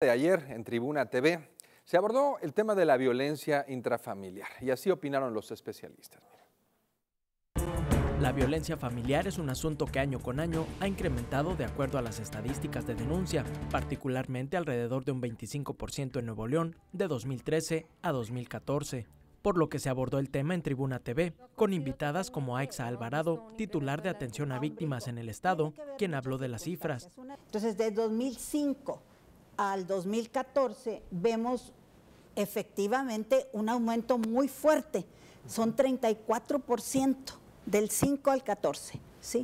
de ayer en Tribuna TV se abordó el tema de la violencia intrafamiliar y así opinaron los especialistas. La violencia familiar es un asunto que año con año ha incrementado de acuerdo a las estadísticas de denuncia, particularmente alrededor de un 25% en Nuevo León de 2013 a 2014 por lo que se abordó el tema en Tribuna TV, con invitadas como Aixa Alvarado, titular de atención a víctimas en el Estado, quien habló de las cifras. Entonces, de 2005 al 2014 vemos efectivamente un aumento muy fuerte, son 34% del 5 al 14, ¿sí?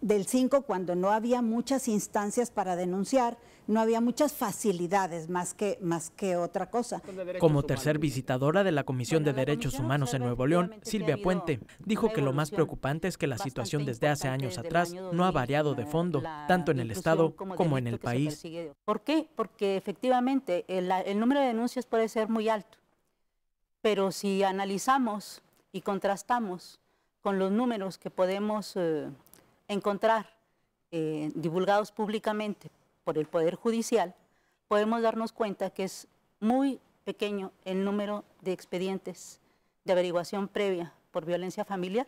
del 5 cuando no había muchas instancias para denunciar, no había muchas facilidades más que, más que otra cosa. Como tercer visitadora de la Comisión de Derechos Humanos en Nuevo León, Silvia Puente dijo que lo más preocupante es que la situación desde hace años atrás no ha variado de fondo, tanto en el Estado como en el país. ¿Por qué? Porque efectivamente eh, el, número de denuncias puede ser muy alto, pero si analizamos y contrastamos con los números que podemos eh, encontrar eh, divulgados públicamente por el Poder Judicial, podemos darnos cuenta que es muy pequeño el número de expedientes de averiguación previa por violencia familiar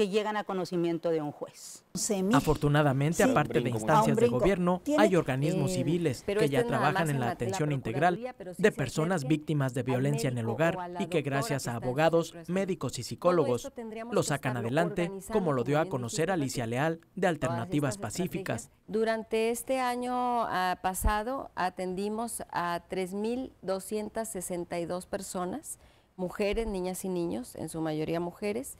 que llegan a conocimiento de un juez. Afortunadamente, aparte de instancias de gobierno, hay organismos eh, civiles que ya trabajan en la atención integral de personas víctimas de violencia en el hogar y que gracias a abogados, médicos y psicólogos lo sacan adelante, como lo dio a conocer Alicia Leal de Alternativas Pacíficas. Durante este año ah, pasado atendimos a 3.262 personas, mujeres, niñas y niños, en su mayoría mujeres,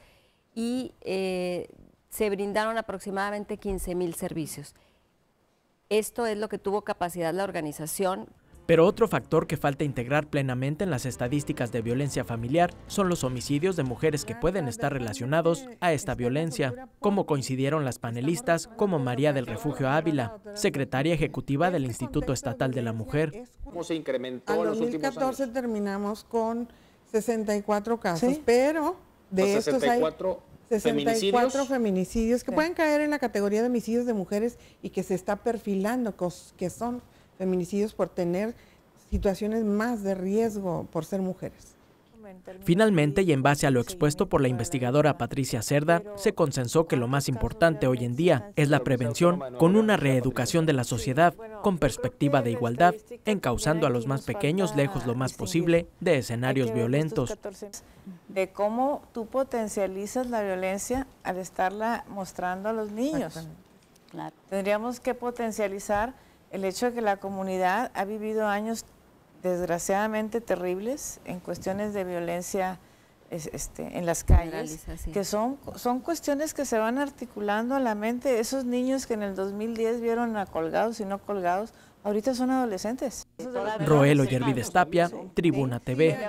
y eh, se brindaron aproximadamente 15 mil servicios. Esto es lo que tuvo capacidad la organización. Pero otro factor que falta integrar plenamente en las estadísticas de violencia familiar son los homicidios de mujeres que pueden estar relacionados a esta violencia, como coincidieron las panelistas como María del Refugio Ávila, secretaria ejecutiva del Instituto Estatal de la Mujer. ¿Cómo se incrementó en los 2014 terminamos con 64 casos, pero de estos hay 64 feminicidios. feminicidios que pueden caer en la categoría de homicidios de mujeres y que se está perfilando, que son feminicidios por tener situaciones más de riesgo por ser mujeres. Finalmente, y en base a lo expuesto por la investigadora Patricia Cerda, se consensó que lo más importante hoy en día es la prevención con una reeducación de la sociedad con perspectiva de igualdad, encauzando a los más pequeños lejos lo más posible de escenarios violentos. De cómo tú potencializas la violencia al estarla mostrando a los niños. Tendríamos que potencializar el hecho de que la comunidad ha vivido años desgraciadamente terribles en cuestiones de violencia este, en las calles, que son, son cuestiones que se van articulando a la mente. Esos niños que en el 2010 vieron a colgados y no colgados, ahorita son adolescentes. Tribuna TV.